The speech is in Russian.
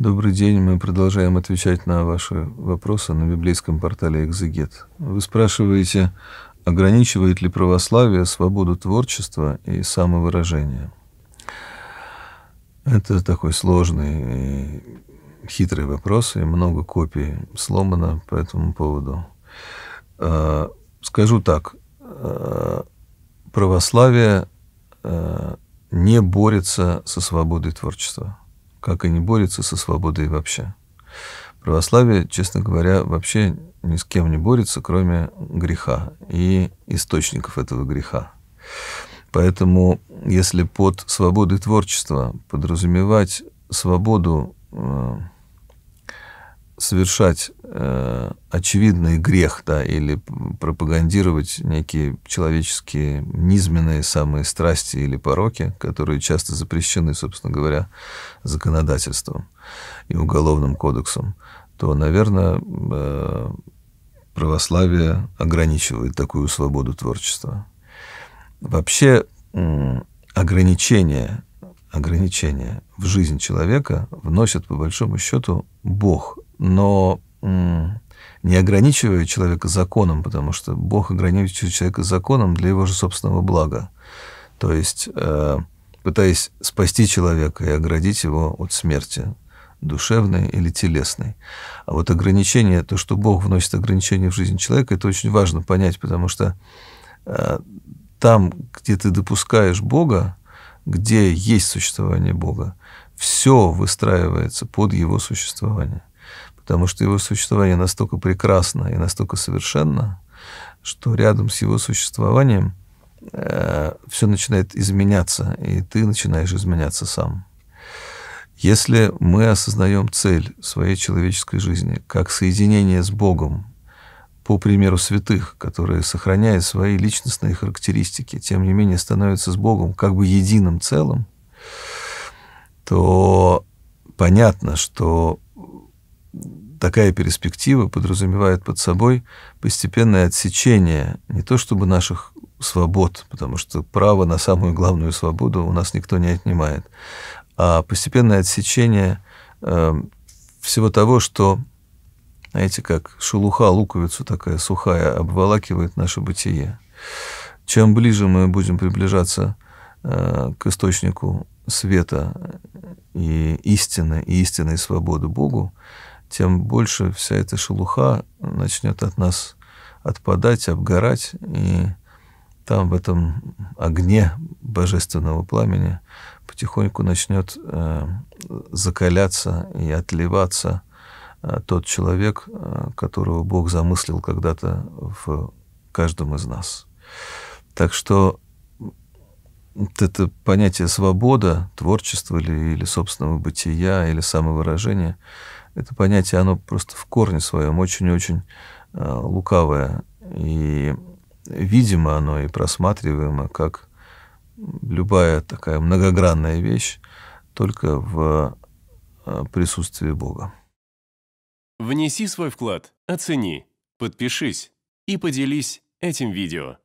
Добрый день. Мы продолжаем отвечать на ваши вопросы на библейском портале «Экзегет». Вы спрашиваете, ограничивает ли православие свободу творчества и самовыражения? Это такой сложный и хитрый вопрос, и много копий сломано по этому поводу. А, скажу так, а, православие а, не борется со свободой творчества – как и не борется со свободой вообще. Православие, честно говоря, вообще ни с кем не борется, кроме греха и источников этого греха. Поэтому, если под свободой творчества подразумевать свободу э, совершать э, очевидный грех, да, или пропагандировать некие человеческие низменные самые страсти или пороки, которые часто запрещены, собственно говоря, законодательством и уголовным кодексом, то, наверное, э, православие ограничивает такую свободу творчества. Вообще ограничения, ограничения в жизнь человека вносят, по большому счету, Бог. Но не ограничивая человека законом, потому что Бог ограничивает человека законом для его же собственного блага. То есть, э, пытаясь спасти человека и оградить его от смерти, душевной или телесной. А вот ограничение, то, что Бог вносит ограничения в жизнь человека, это очень важно понять, потому что э, там, где ты допускаешь Бога, где есть существование Бога, все выстраивается под его существование потому что его существование настолько прекрасно и настолько совершенно, что рядом с его существованием э, все начинает изменяться, и ты начинаешь изменяться сам. Если мы осознаем цель своей человеческой жизни как соединение с Богом, по примеру святых, которые, сохраняя свои личностные характеристики, тем не менее становятся с Богом как бы единым целым, то понятно, что такая перспектива подразумевает под собой постепенное отсечение не то чтобы наших свобод, потому что право на самую главную свободу у нас никто не отнимает, а постепенное отсечение э, всего того, что, знаете, как шелуха луковицу такая сухая обволакивает наше бытие. Чем ближе мы будем приближаться э, к источнику света и истины, и истинной свободы Богу, тем больше вся эта шелуха начнет от нас отпадать, обгорать, и там в этом огне божественного пламени потихоньку начнет э, закаляться и отливаться э, тот человек, э, которого Бог замыслил когда-то в каждом из нас. Так что вот это понятие свобода, творчества или, или собственного бытия, или самовыражения – это понятие, оно просто в корне своем очень-очень э, лукавое. И видимо оно и просматриваемо, как любая такая многогранная вещь, только в э, присутствии Бога. Внеси свой вклад, оцени, подпишись и поделись этим видео.